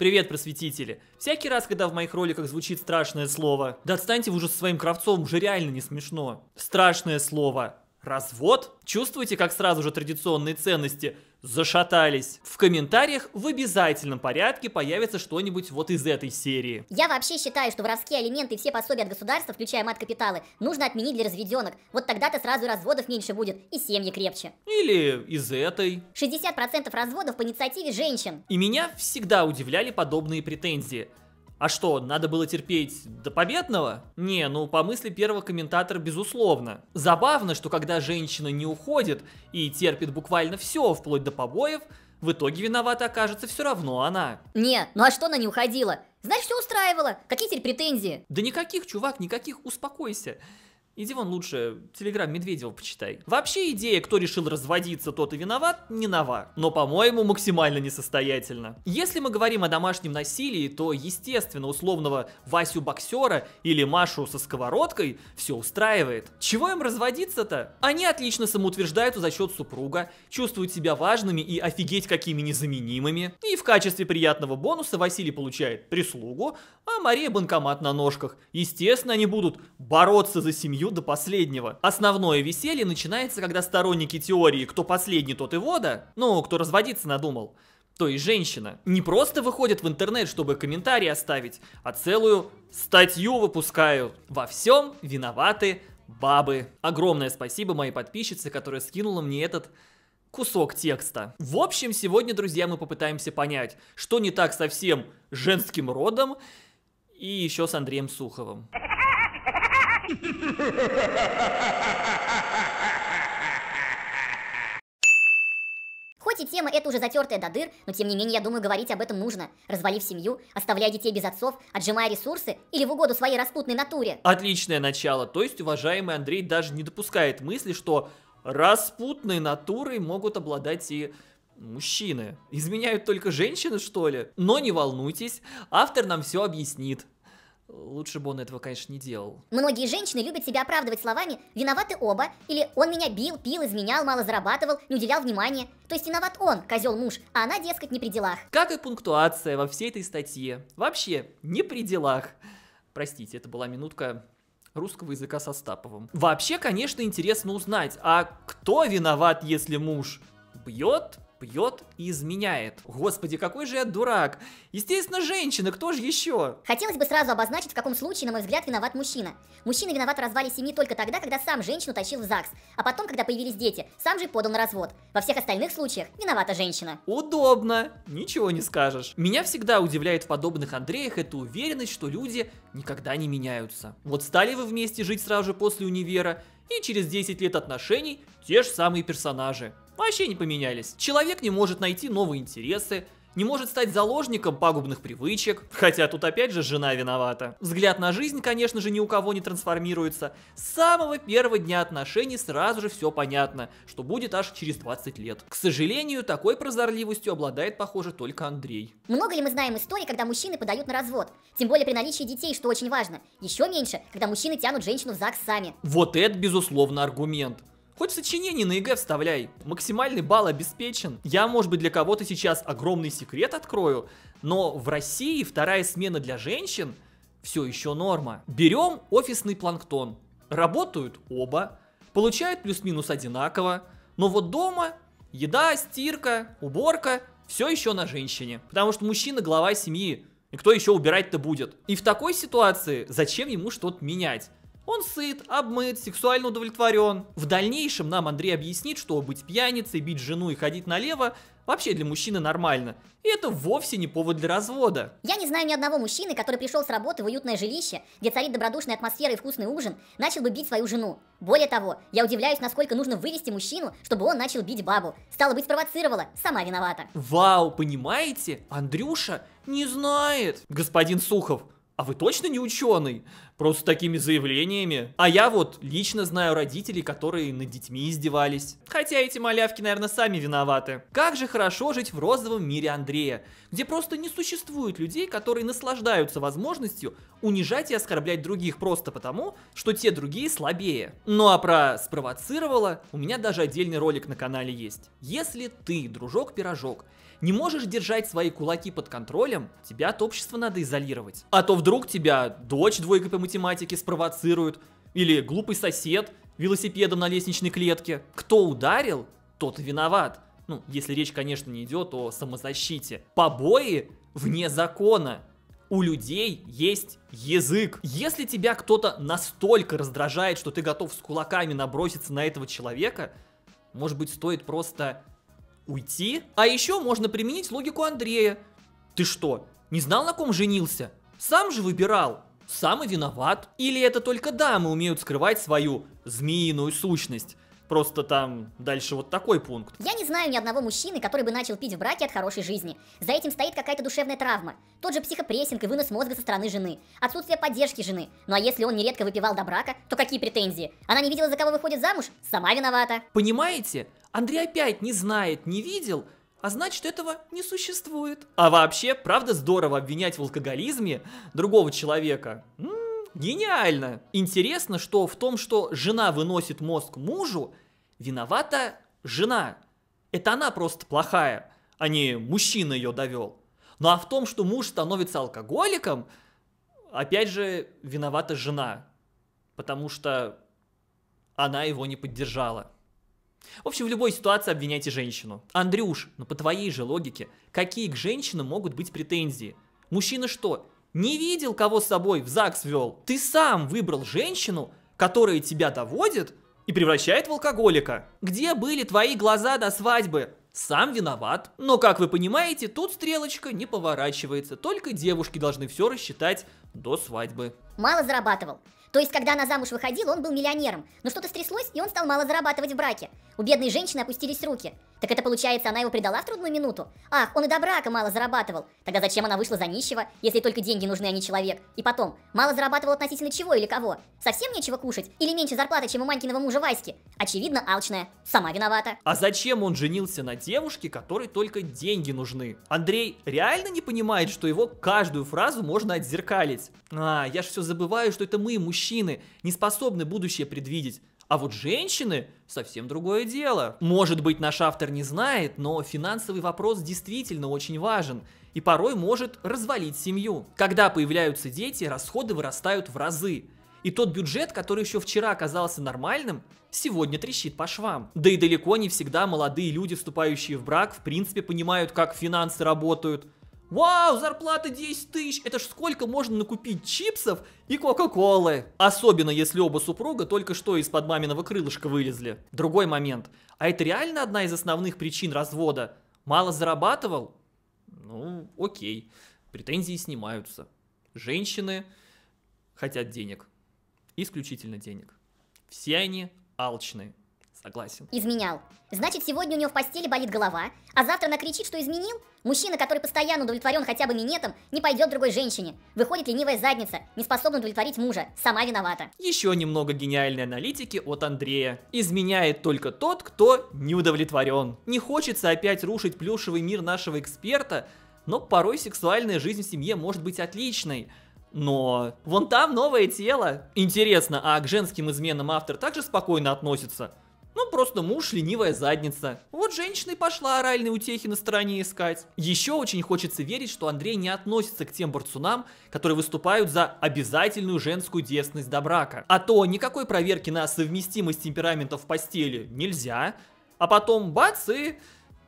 Привет, просветители. Всякий раз, когда в моих роликах звучит страшное слово, да отстаньте вы уже со своим Кравцовым, уже реально не смешно. Страшное слово. Развод? Чувствуете, как сразу же традиционные ценности – зашатались. В комментариях в обязательном порядке появится что-нибудь вот из этой серии. Я вообще считаю, что воровские алименты и все пособия от государства, включая мат-капиталы, нужно отменить для разведенок. Вот тогда-то сразу разводов меньше будет и семьи крепче. Или из этой. 60% разводов по инициативе женщин. И меня всегда удивляли подобные претензии. А что, надо было терпеть до победного? Не, ну по мысли первого комментатора безусловно. Забавно, что когда женщина не уходит и терпит буквально все, вплоть до побоев, в итоге виновата окажется все равно она. Не, ну а что она не уходила? Значит, все устраивала. Какие теперь претензии? Да никаких, чувак, никаких, успокойся. Иди вон лучше телеграм Медведева почитай. Вообще идея, кто решил разводиться, тот и виноват, не нова. Но, по-моему, максимально несостоятельно. Если мы говорим о домашнем насилии, то, естественно, условного Васю боксера или Машу со сковородкой все устраивает. Чего им разводиться-то? Они отлично самоутверждаются за счет супруга, чувствуют себя важными и офигеть какими незаменимыми. И в качестве приятного бонуса Василий получает прислугу, а Мария банкомат на ножках. Естественно, они будут бороться за семью семью до последнего. Основное веселье начинается, когда сторонники теории «кто последний, тот и вода», ну, кто разводиться надумал, то есть женщина, не просто выходит в интернет, чтобы комментарии оставить, а целую статью выпускают. Во всем виноваты бабы. Огромное спасибо моей подписчице, которая скинула мне этот кусок текста. В общем, сегодня, друзья, мы попытаемся понять, что не так со всем женским родом и еще с Андреем Суховым. Хоть и тема эта уже затертая до дыр, но тем не менее, я думаю, говорить об этом нужно. Развалив семью, оставляя детей без отцов, отжимая ресурсы или в угоду своей распутной натуре. Отличное начало. То есть, уважаемый Андрей даже не допускает мысли, что распутной натурой могут обладать и мужчины. Изменяют только женщины, что ли? Но не волнуйтесь, автор нам все объяснит. Лучше бы он этого, конечно, не делал. Многие женщины любят себя оправдывать словами «виноваты оба» или «он меня бил, пил, изменял, мало зарабатывал, не уделял внимания». То есть виноват он, козел муж, а она, дескать, не при делах. Как и пунктуация во всей этой статье. Вообще, не при делах. Простите, это была минутка русского языка со Стаповым. Вообще, конечно, интересно узнать, а кто виноват, если муж бьет, пьет и изменяет. Господи, какой же я дурак. Естественно, женщина, кто же еще? Хотелось бы сразу обозначить, в каком случае, на мой взгляд, виноват мужчина. Мужчина виноват в развале семьи только тогда, когда сам женщину тащил в ЗАГС, а потом, когда появились дети, сам же подал на развод. Во всех остальных случаях виновата женщина. Удобно, ничего не скажешь. Меня всегда удивляет в подобных Андреях эта уверенность, что люди никогда не меняются. Вот стали вы вместе жить сразу же после универа, и через 10 лет отношений те же самые персонажи. Вообще не поменялись. Человек не может найти новые интересы, не может стать заложником пагубных привычек, хотя тут опять же жена виновата. Взгляд на жизнь, конечно же, ни у кого не трансформируется. С самого первого дня отношений сразу же все понятно, что будет аж через 20 лет. К сожалению, такой прозорливостью обладает, похоже, только Андрей. Много ли мы знаем истории, когда мужчины подают на развод? Тем более при наличии детей, что очень важно. Еще меньше, когда мужчины тянут женщину в ЗАГС сами. Вот это, безусловно, аргумент. Хоть в на ЕГЭ вставляй. Максимальный балл обеспечен. Я, может быть, для кого-то сейчас огромный секрет открою, но в России вторая смена для женщин все еще норма. Берем офисный планктон. Работают оба, получают плюс-минус одинаково, но вот дома еда, стирка, уборка все еще на женщине. Потому что мужчина глава семьи, и кто еще убирать-то будет? И в такой ситуации зачем ему что-то менять? Он сыт, обмыт, сексуально удовлетворен. В дальнейшем нам Андрей объяснит, что быть пьяницей, бить жену и ходить налево вообще для мужчины нормально. И это вовсе не повод для развода. Я не знаю ни одного мужчины, который пришел с работы в уютное жилище, где царит добродушная атмосфера и вкусный ужин, начал бы бить свою жену. Более того, я удивляюсь, насколько нужно вывести мужчину, чтобы он начал бить бабу. Стало быть, спровоцировала, сама виновата. Вау, понимаете? Андрюша не знает. Господин Сухов, а вы точно не ученый? Просто такими заявлениями. А я вот лично знаю родителей, которые над детьми издевались. Хотя эти малявки, наверное, сами виноваты. Как же хорошо жить в розовом мире Андрея, где просто не существует людей, которые наслаждаются возможностью унижать и оскорблять других просто потому, что те другие слабее. Ну а про «спровоцировало» у меня даже отдельный ролик на канале есть. Если ты, дружок-пирожок, не можешь держать свои кулаки под контролем, тебя от общества надо изолировать. А то вдруг тебя дочь двойка по математике спровоцирует, или глупый сосед велосипедом на лестничной клетке. Кто ударил, тот виноват. Ну, если речь, конечно, не идет о самозащите. Побои вне закона у людей есть язык. Если тебя кто-то настолько раздражает, что ты готов с кулаками наброситься на этого человека, может быть, стоит просто уйти. А еще можно применить логику Андрея. Ты что, не знал, на ком женился? Сам же выбирал. Сам и виноват. Или это только дамы умеют скрывать свою змеиную сущность? Просто там дальше вот такой пункт. Я не знаю ни одного мужчины, который бы начал пить в браке от хорошей жизни. За этим стоит какая-то душевная травма. Тот же психопрессинг и вынос мозга со стороны жены. Отсутствие поддержки жены. Ну а если он нередко выпивал до брака, то какие претензии? Она не видела, за кого выходит замуж? Сама виновата. Понимаете? Андрей опять не знает, не видел, а значит этого не существует. А вообще, правда здорово обвинять в алкоголизме другого человека. М -м, гениально. Интересно, что в том, что жена выносит мозг мужу, виновата жена. Это она просто плохая, а не мужчина ее довел. Ну а в том, что муж становится алкоголиком, опять же, виновата жена, потому что она его не поддержала. В общем, в любой ситуации обвиняйте женщину. Андрюш, ну по твоей же логике, какие к женщинам могут быть претензии? Мужчины что, не видел, кого с собой в ЗАГС вел. Ты сам выбрал женщину, которая тебя доводит и превращает в алкоголика. Где были твои глаза до свадьбы? Сам виноват. Но, как вы понимаете, тут стрелочка не поворачивается. Только девушки должны все рассчитать до свадьбы. Мало зарабатывал. То есть, когда она замуж выходила, он был миллионером. Но что-то стряслось, и он стал мало зарабатывать в браке. У бедной женщины опустились руки. Так это получается, она его предала в трудную минуту? Ах, он и до брака мало зарабатывал. Тогда зачем она вышла за нищего, если только деньги нужны, а не человек? И потом, мало зарабатывал относительно чего или кого? Совсем нечего кушать? Или меньше зарплаты, чем у Манькиного мужа Васьки? Очевидно, алчная. Сама виновата. А зачем он женился на девушке, которой только деньги нужны? Андрей реально не понимает, что его каждую фразу можно отзеркалить? А, я же все забываю, что это мы, мужчины, не способны будущее предвидеть. А вот женщины совсем другое дело. Может быть, наш автор не знает, но финансовый вопрос действительно очень важен и порой может развалить семью. Когда появляются дети, расходы вырастают в разы. И тот бюджет, который еще вчера казался нормальным, сегодня трещит по швам. Да и далеко не всегда молодые люди, вступающие в брак, в принципе понимают, как финансы работают – Вау, зарплата 10 тысяч! Это ж сколько можно накупить чипсов и кока-колы? Особенно, если оба супруга только что из-под маминого крылышка вылезли. Другой момент. А это реально одна из основных причин развода? Мало зарабатывал? Ну, окей. Претензии снимаются. Женщины хотят денег. Исключительно денег. Все они алчные. Согласен. Изменял. Значит, сегодня у него в постели болит голова, а завтра она кричит, что изменил? Мужчина, который постоянно удовлетворен хотя бы минетом, не пойдет другой женщине. Выходит ленивая задница, не способна удовлетворить мужа. Сама виновата. Еще немного гениальной аналитики от Андрея. Изменяет только тот, кто не удовлетворен. Не хочется опять рушить плюшевый мир нашего эксперта, но порой сексуальная жизнь в семье может быть отличной. Но вон там новое тело. Интересно, а к женским изменам автор также спокойно относится? Ну, просто муж ленивая задница. Вот женщина и пошла оральные утехи на стороне искать. Еще очень хочется верить, что Андрей не относится к тем борцунам, которые выступают за обязательную женскую девственность до брака. А то никакой проверки на совместимость темперамента в постели нельзя, а потом бац и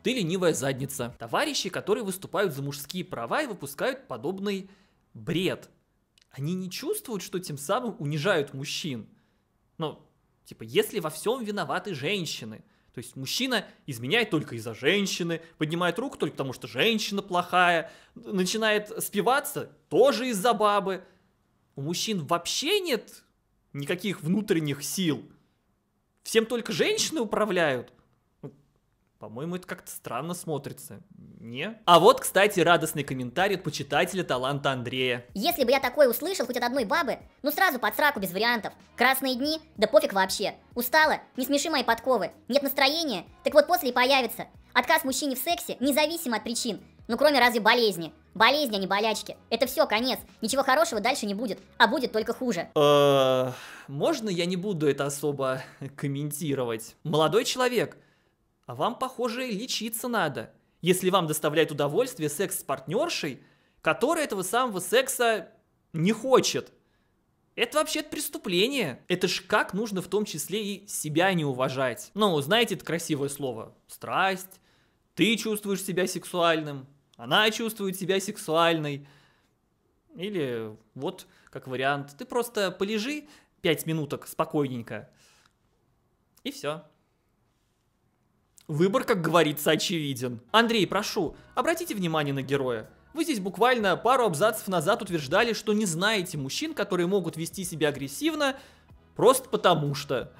ты ленивая задница. Товарищи, которые выступают за мужские права и выпускают подобный бред. Они не чувствуют, что тем самым унижают мужчин. Ну, Типа, если во всем виноваты женщины, то есть мужчина изменяет только из-за женщины, поднимает руку только потому, что женщина плохая, начинает спиваться тоже из-за бабы. У мужчин вообще нет никаких внутренних сил. Всем только женщины управляют. По-моему, это как-то странно смотрится. Не? А вот, кстати, радостный комментарий от почитателя таланта Андрея. Если бы я такое услышал хоть от одной бабы, ну сразу под сраку без вариантов. Красные дни? Да пофиг вообще. Устала? Не смеши мои подковы. Нет настроения? Так вот после и появится. Отказ мужчине в сексе независимо от причин. Ну кроме разве болезни. Болезни, а не болячки. Это все, конец. Ничего хорошего дальше не будет, а будет только хуже. Э, можно я не буду это особо комментировать? Молодой человек, а вам, похоже, лечиться надо, если вам доставляет удовольствие секс с партнершей, которая этого самого секса не хочет. Это вообще преступление. Это ж как нужно в том числе и себя не уважать. Ну, знаете это красивое слово? Страсть. Ты чувствуешь себя сексуальным. Она чувствует себя сексуальной. Или вот как вариант. Ты просто полежи пять минуток спокойненько. И все. Выбор, как говорится, очевиден. Андрей, прошу, обратите внимание на героя. Вы здесь буквально пару абзацев назад утверждали, что не знаете мужчин, которые могут вести себя агрессивно, просто потому что.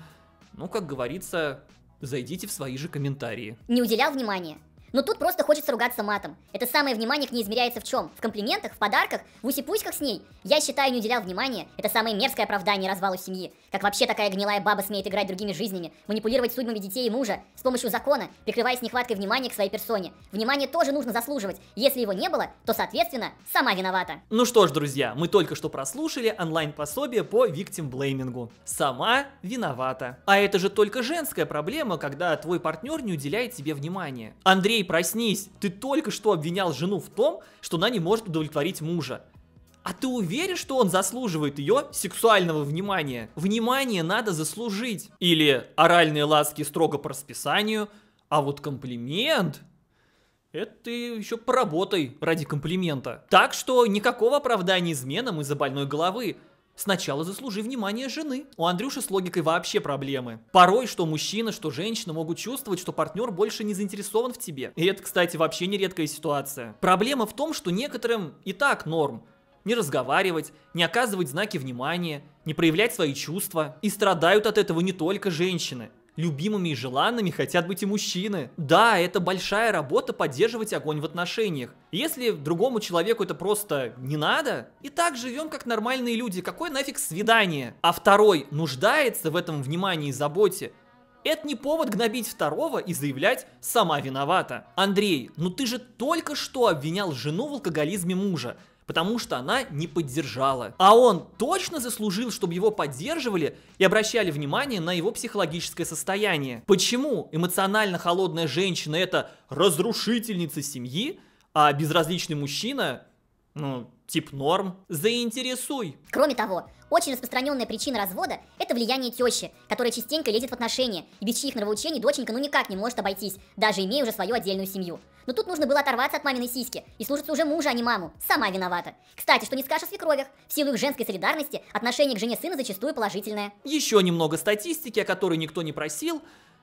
Ну, как говорится, зайдите в свои же комментарии. Не уделял внимания. Но тут просто хочется ругаться матом. Это самое внимание к ней измеряется в чем? В комплиментах, в подарках, в усипуськах с ней? Я считаю, не уделял внимания. Это самое мерзкое оправдание развалу семьи. Как вообще такая гнилая баба смеет играть другими жизнями, манипулировать судьбами детей и мужа с помощью закона, прикрываясь нехваткой внимания к своей персоне? Внимание тоже нужно заслуживать. Если его не было, то, соответственно, сама виновата. Ну что ж, друзья, мы только что прослушали онлайн-пособие по виктим-блеймингу. Сама виновата. А это же только женская проблема, когда твой партнер не уделяет тебе внимания. Андрей, проснись, ты только что обвинял жену в том, что она не может удовлетворить мужа. А ты уверен, что он заслуживает ее сексуального внимания? Внимание надо заслужить. Или оральные ласки строго по расписанию, а вот комплимент... Это ты еще поработай ради комплимента. Так что никакого оправдания изменам из-за больной головы. Сначала заслужи внимание жены. У Андрюши с логикой вообще проблемы. Порой, что мужчина, что женщина могут чувствовать, что партнер больше не заинтересован в тебе. И это, кстати, вообще нередкая ситуация. Проблема в том, что некоторым и так норм, не разговаривать, не оказывать знаки внимания, не проявлять свои чувства. И страдают от этого не только женщины. Любимыми и желанными хотят быть и мужчины. Да, это большая работа поддерживать огонь в отношениях. Если другому человеку это просто не надо, и так живем как нормальные люди, какое нафиг свидание? А второй нуждается в этом внимании и заботе. Это не повод гнобить второго и заявлять «сама виновата». Андрей, ну ты же только что обвинял жену в алкоголизме мужа потому что она не поддержала. А он точно заслужил, чтобы его поддерживали и обращали внимание на его психологическое состояние. Почему эмоционально холодная женщина – это разрушительница семьи, а безразличный мужчина ну, тип норм, заинтересуй. Кроме того, очень распространенная причина развода – это влияние тещи, которая частенько лезет в отношения, и без чьих нравоучений доченька ну никак не может обойтись, даже имея уже свою отдельную семью. Но тут нужно было оторваться от маминой сиськи и слушаться уже мужа, а не маму. Сама виновата. Кстати, что не скажешь о свекровях. В силу их женской солидарности отношение к жене сына зачастую положительное. Еще немного статистики, о которой никто не просил,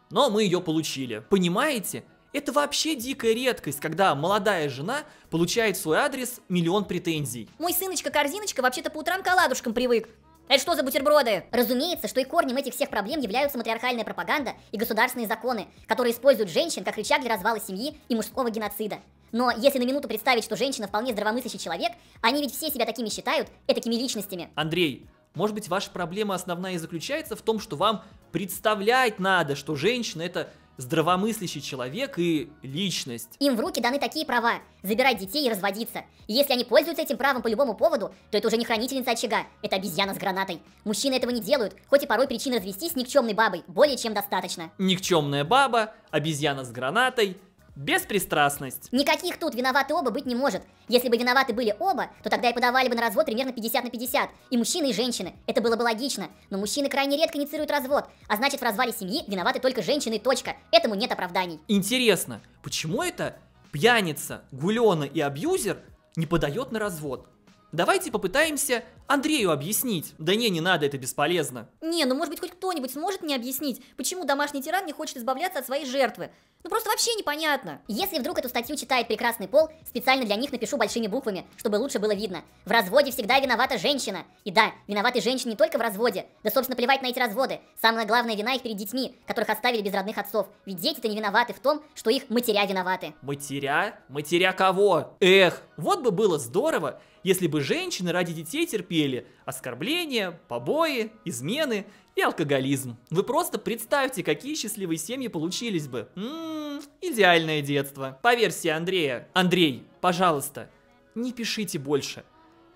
но мы ее получили. Понимаете? Это вообще дикая редкость, когда молодая жена получает в свой адрес миллион претензий. Мой сыночка-корзиночка вообще-то по утрам к оладушкам привык. Это что за бутерброды? Разумеется, что и корнем этих всех проблем являются матриархальная пропаганда и государственные законы, которые используют женщин как рычаг для развала семьи и мужского геноцида. Но если на минуту представить, что женщина вполне здравомыслящий человек, они ведь все себя такими считают, этакими личностями. Андрей, может быть, ваша проблема основная и заключается в том, что вам представлять надо, что женщина это здравомыслящий человек и личность. Им в руки даны такие права – забирать детей и разводиться. если они пользуются этим правом по любому поводу, то это уже не хранительница очага, это обезьяна с гранатой. Мужчины этого не делают, хоть и порой причин развестись с никчемной бабой более чем достаточно. Никчемная баба, обезьяна с гранатой – Беспристрастность. Никаких тут виноваты оба быть не может. Если бы виноваты были оба, то тогда и подавали бы на развод примерно 50 на 50. И мужчины, и женщины. Это было бы логично. Но мужчины крайне редко инициируют развод. А значит, в развале семьи виноваты только женщины, точка. Этому нет оправданий. Интересно, почему это пьяница, гулёна и абьюзер не подает на развод? Давайте попытаемся Андрею объяснить. Да не, не надо, это бесполезно. Не, ну может быть хоть кто-нибудь сможет мне объяснить, почему домашний тиран не хочет избавляться от своей жертвы. Ну просто вообще непонятно. Если вдруг эту статью читает прекрасный пол, специально для них напишу большими буквами, чтобы лучше было видно. В разводе всегда виновата женщина. И да, виноваты женщины не только в разводе. Да, собственно, плевать на эти разводы. Самая главная вина их перед детьми, которых оставили без родных отцов. Ведь дети-то не виноваты в том, что их матеря виноваты. Матеря? Матеря кого? Эх, вот бы было здорово, если бы женщины ради детей терпели оскорбления, побои, измены и алкоголизм. Вы просто представьте, какие счастливые семьи получились бы. Ммм, идеальное детство. По версии Андрея. Андрей, пожалуйста, не пишите больше.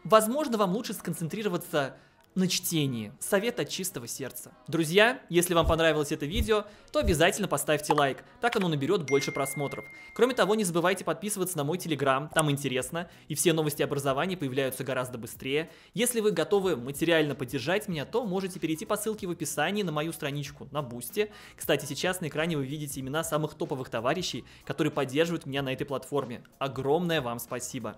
Возможно, вам лучше сконцентрироваться на чтении. Совет от чистого сердца. Друзья, если вам понравилось это видео, то обязательно поставьте лайк, так оно наберет больше просмотров. Кроме того, не забывайте подписываться на мой телеграм, там интересно, и все новости образования появляются гораздо быстрее. Если вы готовы материально поддержать меня, то можете перейти по ссылке в описании на мою страничку на Бусте. Кстати, сейчас на экране вы видите имена самых топовых товарищей, которые поддерживают меня на этой платформе. Огромное вам спасибо.